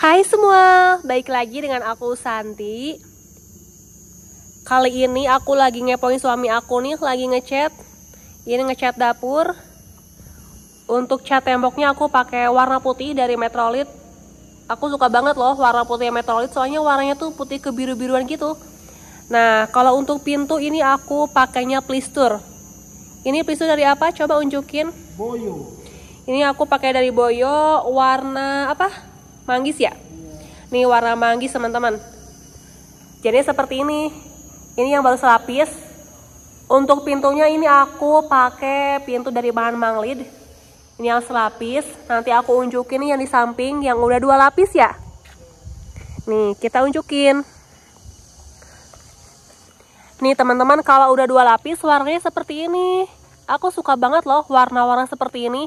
Hai semua, baik lagi dengan aku Santi Kali ini aku lagi ngepoin suami aku nih, lagi ngechat Ini ngechat dapur Untuk cat temboknya aku pakai warna putih dari Metrolit Aku suka banget loh warna putih Metrolit, soalnya warnanya tuh putih kebiru-biruan gitu Nah, kalau untuk pintu ini aku pakainya plister Ini plister dari apa? Coba unjukin Boyo Ini aku pakai dari Boyo, warna apa? manggis ya nih warna manggis teman-teman jadi seperti ini ini yang baru selapis untuk pintunya ini aku pakai pintu dari bahan manglid ini yang selapis nanti aku unjukin yang di samping yang udah dua lapis ya nih kita unjukin nih teman-teman kalau udah dua lapis warnanya seperti ini aku suka banget loh warna-warna seperti ini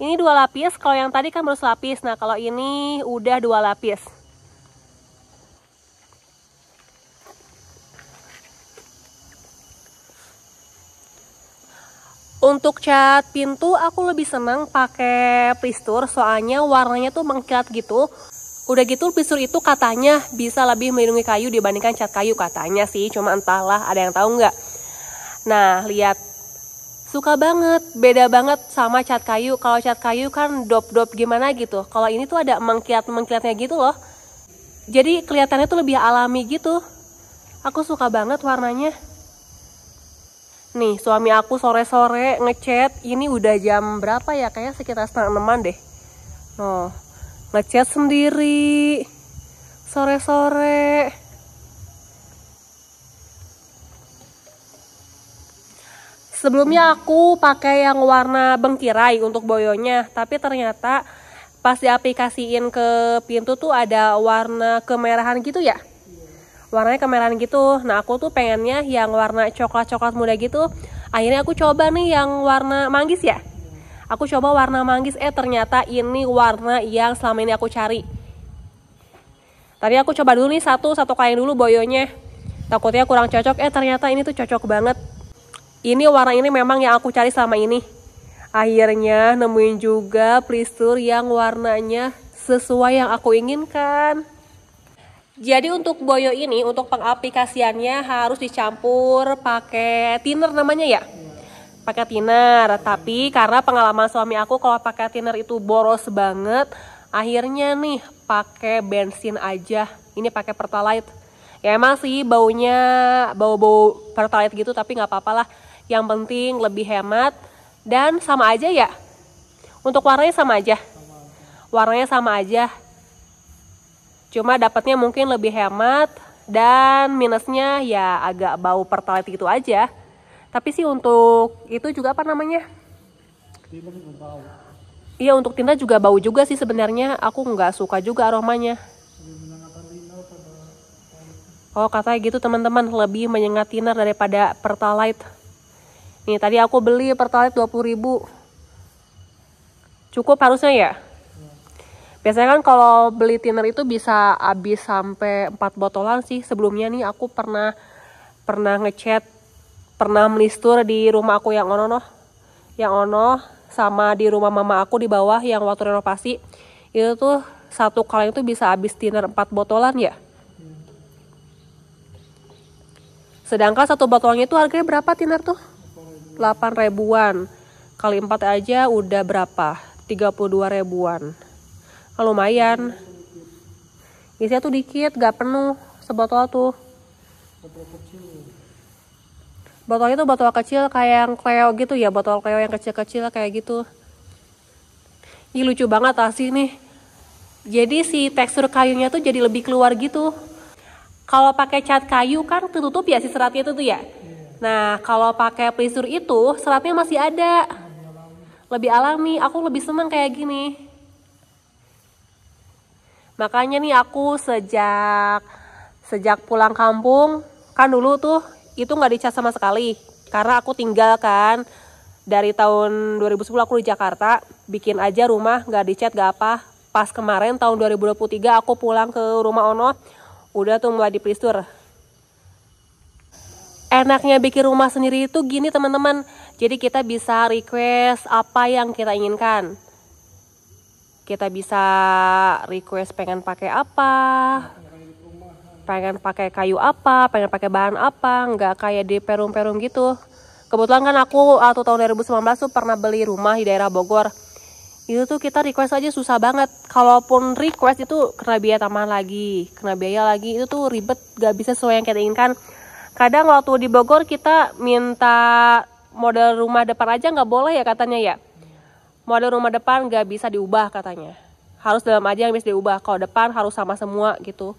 ini dua lapis, kalau yang tadi kan baru lapis. Nah, kalau ini udah dua lapis. Untuk cat pintu aku lebih senang pakai pistur soalnya warnanya tuh mengkilat gitu. Udah gitu plistur itu katanya bisa lebih melindungi kayu dibandingkan cat kayu katanya sih, cuma entahlah ada yang tahu nggak. Nah, lihat suka banget beda banget sama cat kayu kalau cat kayu kan dop dop gimana gitu kalau ini tuh ada mengkilat mengkilatnya gitu loh jadi kelihatannya tuh lebih alami gitu aku suka banget warnanya nih suami aku sore sore ngechat ini udah jam berapa ya kayaknya sekitar setengah enaman deh oh ngechat sendiri sore sore Sebelumnya aku pakai yang warna bengkirai untuk boyonya, tapi ternyata pas diaplikasiin ke pintu tuh ada warna kemerahan gitu ya. Warnanya kemerahan gitu. Nah, aku tuh pengennya yang warna coklat-coklat muda gitu. Akhirnya aku coba nih yang warna manggis ya. Aku coba warna manggis, eh ternyata ini warna yang selama ini aku cari. Tadi aku coba dulu nih satu, satu kain dulu boyonya. Takutnya kurang cocok, eh ternyata ini tuh cocok banget ini warna ini memang yang aku cari selama ini akhirnya nemuin juga plistur yang warnanya sesuai yang aku inginkan jadi untuk boyo ini untuk pengaplikasiannya harus dicampur pakai thinner namanya ya pakai thinner tapi karena pengalaman suami aku kalau pakai thinner itu boros banget akhirnya nih pakai bensin aja ini pakai pertalite ya emang sih baunya bau-bau pertalite gitu tapi nggak apa-apalah yang penting lebih hemat dan sama aja ya. Untuk warnanya sama aja. Warnanya sama aja. Cuma dapatnya mungkin lebih hemat dan minusnya ya agak bau pertalite itu aja. Tapi sih untuk itu juga apa namanya? Iya untuk tinta juga bau juga sih sebenarnya. Aku nggak suka juga aromanya. Oh katanya gitu teman-teman lebih menyengat thinner daripada pertalite. Nih tadi aku beli pertalite 20 ribu. Cukup harusnya ya? Biasanya kan kalau beli thinner itu bisa habis sampai 4 botolan sih. Sebelumnya nih aku pernah pernah ngechat, pernah melistur di rumah aku yang ono noh. Yang ono sama di rumah mama aku di bawah yang waktu renovasi. Itu tuh satu kaleng itu bisa habis thinner 4 botolan ya. Sedangkan satu botolnya itu harganya berapa thinner tuh? 8 ribuan. Kali 4 aja udah berapa? 32 ribuan. Nah, lumayan. Isinya tuh dikit, gak penuh sebotol tuh. Botolnya tuh botol kecil kayak yang Cleo gitu ya, botol Cleo yang kecil-kecil kayak gitu. Ini lucu banget asih nih. Jadi si tekstur kayunya tuh jadi lebih keluar gitu. Kalau pakai cat kayu kan tertutup ya si seratnya itu tuh ya Nah, kalau pakai pelisur itu seratnya masih ada. Lebih alami, aku lebih senang kayak gini. Makanya nih aku sejak sejak pulang kampung, kan dulu tuh itu nggak dicas sama sekali. Karena aku tinggal kan dari tahun 2010 aku di Jakarta, bikin aja rumah nggak dicat nggak apa. Pas kemarin tahun 2023 aku pulang ke rumah Ono, udah tuh mulai dipelisur enaknya bikin rumah sendiri itu gini teman-teman jadi kita bisa request apa yang kita inginkan kita bisa request pengen pakai apa pengen pakai kayu apa pengen pakai bahan apa nggak kayak di perum-perum gitu kebetulan kan aku atau tahun 2019 tuh pernah beli rumah di daerah Bogor itu tuh kita request aja susah banget kalaupun request itu kena biaya tambahan lagi kena biaya lagi itu tuh ribet gak bisa sesuai yang kita inginkan kadang waktu di Bogor kita minta model rumah depan aja nggak boleh ya katanya ya model rumah depan nggak bisa diubah katanya harus dalam aja yang bisa diubah kalau depan harus sama semua gitu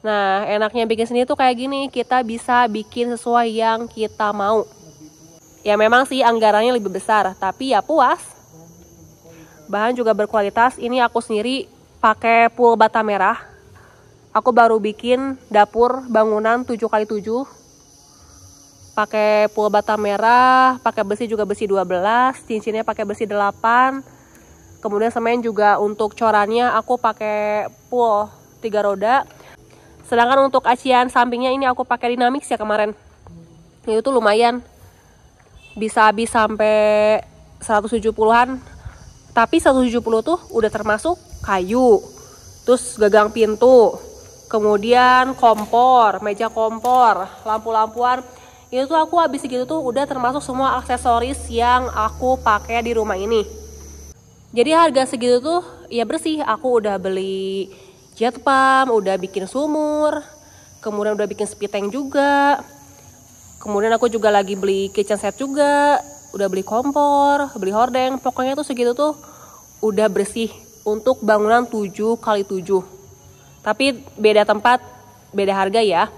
nah enaknya bikin sendiri tuh kayak gini kita bisa bikin sesuai yang kita mau ya memang sih anggarannya lebih besar tapi ya puas bahan juga berkualitas ini aku sendiri pakai pool bata merah aku baru bikin dapur bangunan 7x7 pakai pul bata merah, pakai besi juga besi 12, cincinnya pakai besi 8. Kemudian semen juga untuk corannya aku pakai pul 3 roda. Sedangkan untuk acian sampingnya ini aku pakai Dynamics ya kemarin. Itu lumayan. Bisa habis sampai 170-an. Tapi 170 tuh udah termasuk kayu. Terus gagang pintu. Kemudian kompor, meja kompor, lampu-lampuan itu tuh aku habis segitu tuh udah termasuk semua aksesoris yang aku pakai di rumah ini jadi harga segitu tuh ya bersih aku udah beli jet pump udah bikin sumur kemudian udah bikin speed tank juga kemudian aku juga lagi beli kitchen set juga udah beli kompor beli hordeng pokoknya tuh segitu tuh udah bersih untuk bangunan 7 kali 7 tapi beda tempat beda harga ya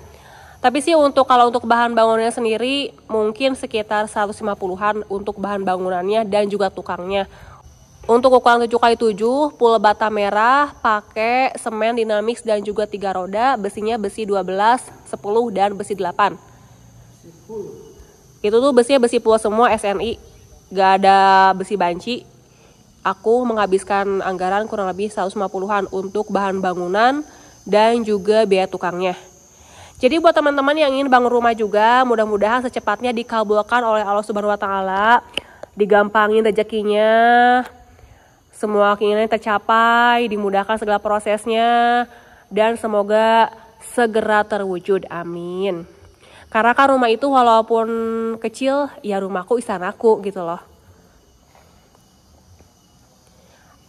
tapi sih untuk kalau untuk bahan bangunannya sendiri mungkin sekitar 150-an untuk bahan bangunannya dan juga tukangnya. Untuk ukuran 7 kali 7 pul bata merah pakai semen dinamis dan juga tiga roda, besinya besi 12, 10 dan besi 8. Itu tuh besinya besi pul semua SNI, gak ada besi banci. Aku menghabiskan anggaran kurang lebih 150-an untuk bahan bangunan dan juga biaya tukangnya. Jadi buat teman-teman yang ingin bangun rumah juga, mudah-mudahan secepatnya dikabulkan oleh Allah Subhanahu wa taala, digampangin rezekinya, semua keinginan tercapai, dimudahkan segala prosesnya dan semoga segera terwujud. Amin. Karena kan rumah itu walaupun kecil, ya rumahku istanaku gitu loh.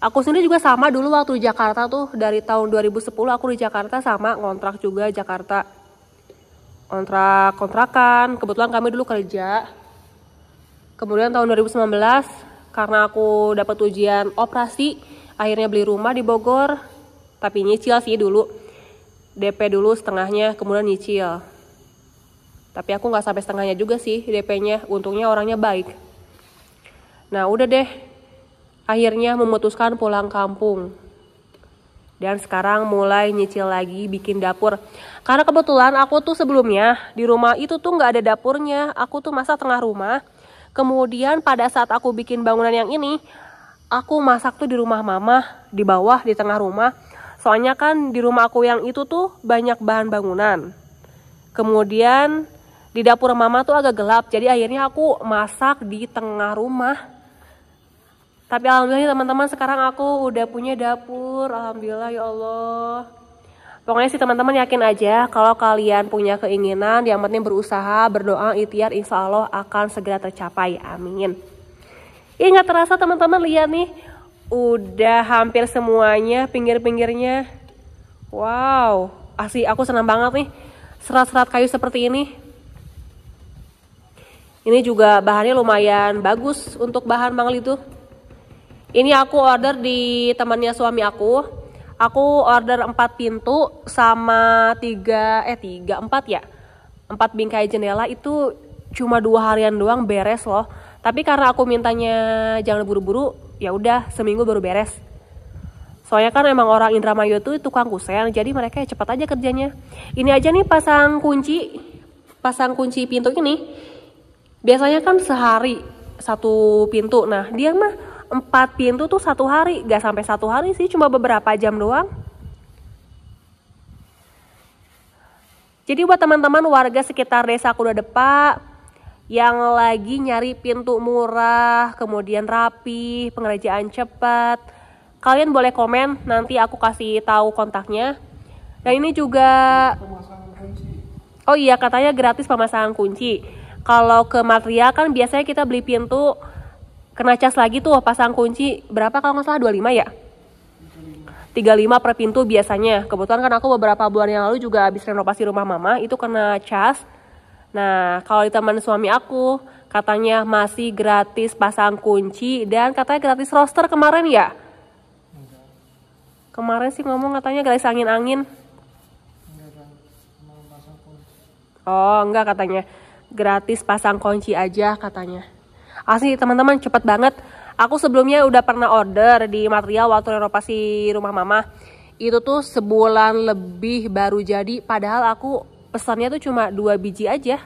Aku sendiri juga sama dulu waktu di Jakarta tuh dari tahun 2010 aku di Jakarta sama ngontrak juga Jakarta kontrak kontrakan kebetulan kami dulu kerja kemudian tahun 2019 karena aku dapat ujian operasi akhirnya beli rumah di Bogor tapi nyicil sih dulu DP dulu setengahnya kemudian nyicil tapi aku nggak sampai setengahnya juga sih DP-nya untungnya orangnya baik nah udah deh akhirnya memutuskan pulang kampung dan sekarang mulai nyicil lagi bikin dapur. Karena kebetulan aku tuh sebelumnya di rumah itu tuh nggak ada dapurnya, aku tuh masak tengah rumah. Kemudian pada saat aku bikin bangunan yang ini, aku masak tuh di rumah mama, di bawah, di tengah rumah. Soalnya kan di rumah aku yang itu tuh banyak bahan bangunan. Kemudian di dapur mama tuh agak gelap, jadi akhirnya aku masak di tengah rumah tapi alhamdulillah ya, teman-teman sekarang aku udah punya dapur. Alhamdulillah ya Allah. Pokoknya sih teman-teman yakin aja kalau kalian punya keinginan yang penting berusaha, berdoa, ikhtiar insya Allah akan segera tercapai. Amin. ini nggak terasa teman-teman lihat nih udah hampir semuanya pinggir-pinggirnya. Wow, asli ah, aku senang banget nih serat-serat kayu seperti ini. Ini juga bahannya lumayan bagus untuk bahan mangel itu. Ini aku order di temannya suami aku. Aku order 4 pintu sama 3 eh 3 4 ya. 4 bingkai jendela itu cuma dua harian doang beres loh. Tapi karena aku mintanya jangan buru-buru, ya udah seminggu baru beres. Soalnya kan emang orang Indramayu itu tukang kusen, jadi mereka ya cepat aja kerjanya. Ini aja nih pasang kunci, pasang kunci pintu ini. Biasanya kan sehari satu pintu. Nah, dia mah empat pintu tuh satu hari gak sampai satu hari sih cuma beberapa jam doang jadi buat teman-teman warga sekitar desa Kuda Depak yang lagi nyari pintu murah, kemudian rapi, pengerjaan cepat. Kalian boleh komen, nanti aku kasih tahu kontaknya. Dan ini juga Oh iya, katanya gratis pemasangan kunci. Kalau ke material kan biasanya kita beli pintu kena cas lagi tuh pasang kunci berapa kalau nggak salah 25 ya 35 per pintu biasanya kebetulan kan aku beberapa bulan yang lalu juga habis renovasi rumah mama itu kena cas nah kalau di teman suami aku katanya masih gratis pasang kunci dan katanya gratis roster kemarin ya kemarin sih ngomong katanya gratis angin-angin oh enggak katanya gratis pasang kunci aja katanya asli teman-teman cepet banget aku sebelumnya udah pernah order di material waktu renovasi rumah mama itu tuh sebulan lebih baru jadi padahal aku pesannya tuh cuma dua biji aja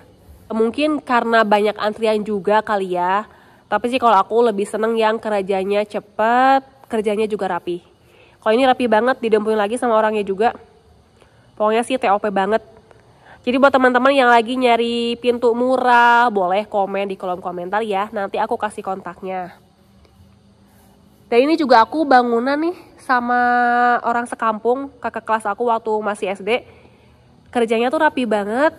mungkin karena banyak antrian juga kali ya tapi sih kalau aku lebih seneng yang kerjanya cepet kerjanya juga rapi kalau ini rapi banget didempuin lagi sama orangnya juga pokoknya sih TOP banget jadi buat teman-teman yang lagi nyari pintu murah, boleh komen di kolom komentar ya. Nanti aku kasih kontaknya. Dan ini juga aku bangunan nih sama orang sekampung, kakak kelas aku waktu masih SD. Kerjanya tuh rapi banget.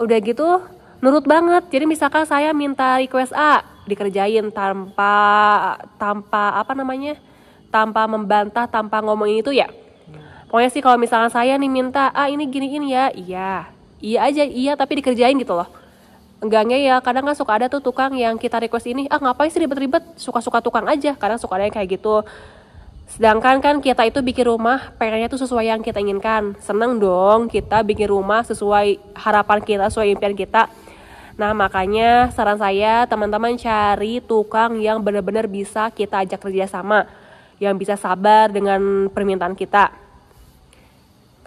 Udah gitu nurut banget. Jadi misalkan saya minta request A, dikerjain tanpa tanpa apa namanya? tanpa membantah, tanpa ngomongin itu ya. Pokoknya sih kalau misalkan saya nih minta, "Ah, ini giniin ya." Iya, iya aja iya tapi dikerjain gitu loh enggaknya ya kadang kan suka ada tuh tukang yang kita request ini ah ngapain sih ribet-ribet suka-suka tukang aja kadang suka ada yang kayak gitu sedangkan kan kita itu bikin rumah pengennya tuh sesuai yang kita inginkan seneng dong kita bikin rumah sesuai harapan kita sesuai impian kita nah makanya saran saya teman-teman cari tukang yang benar-benar bisa kita ajak kerjasama yang bisa sabar dengan permintaan kita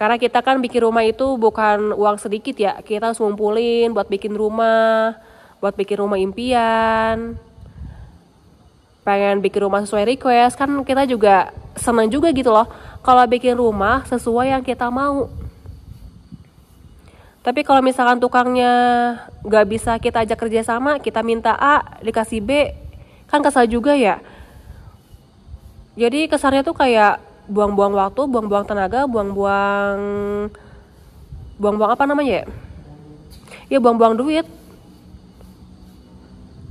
karena kita kan bikin rumah itu bukan uang sedikit ya. Kita harus ngumpulin buat bikin rumah, buat bikin rumah impian. Pengen bikin rumah sesuai request kan kita juga senang juga gitu loh. Kalau bikin rumah sesuai yang kita mau. Tapi kalau misalkan tukangnya nggak bisa kita ajak kerja sama, kita minta A dikasih B, kan kesal juga ya. Jadi kesannya tuh kayak buang-buang waktu, buang-buang tenaga, buang-buang buang-buang apa namanya ya? Ya buang-buang duit.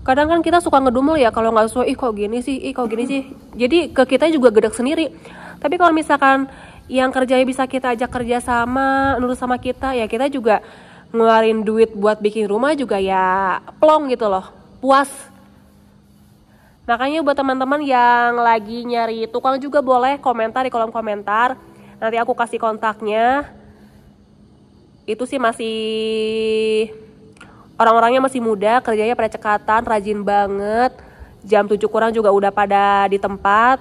Kadang kan kita suka ngedumul ya kalau nggak sesuai, ih kok gini sih, ih kok gini sih. Jadi ke kita juga gedek sendiri. Tapi kalau misalkan yang kerjanya bisa kita ajak kerja sama, nurut sama kita, ya kita juga ngeluarin duit buat bikin rumah juga ya plong gitu loh, puas Makanya buat teman-teman yang lagi nyari tukang juga boleh komentar di kolom komentar. Nanti aku kasih kontaknya. Itu sih masih orang-orangnya masih muda, kerjanya pada cekatan, rajin banget. Jam 7 kurang juga udah pada di tempat.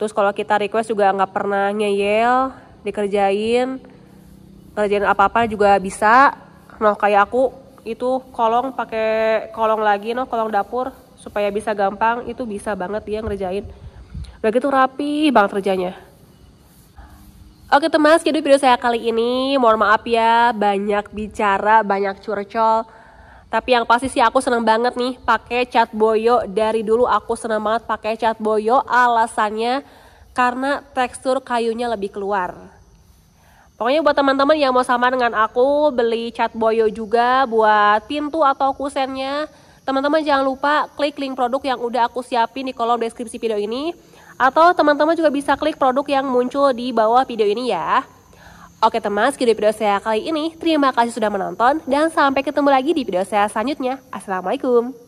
Terus kalau kita request juga nggak pernah ngeyel, dikerjain. Kerjain apa-apa juga bisa. Nah, kayak aku itu kolong pakai kolong lagi noh kolong dapur supaya bisa gampang itu bisa banget dia ngerjain udah gitu rapi banget kerjanya Oke teman, sekian video saya kali ini. Mohon maaf ya, banyak bicara, banyak curcol. Tapi yang pasti sih aku seneng banget nih pakai cat boyo. Dari dulu aku seneng banget pakai cat boyo. Alasannya karena tekstur kayunya lebih keluar. Pokoknya buat teman-teman yang mau sama dengan aku, beli cat boyo juga buat pintu atau kusennya. Teman-teman jangan lupa klik link produk yang udah aku siapin di kolom deskripsi video ini atau teman-teman juga bisa klik produk yang muncul di bawah video ini ya. Oke teman, sekian video saya kali ini. Terima kasih sudah menonton dan sampai ketemu lagi di video saya selanjutnya. Assalamualaikum.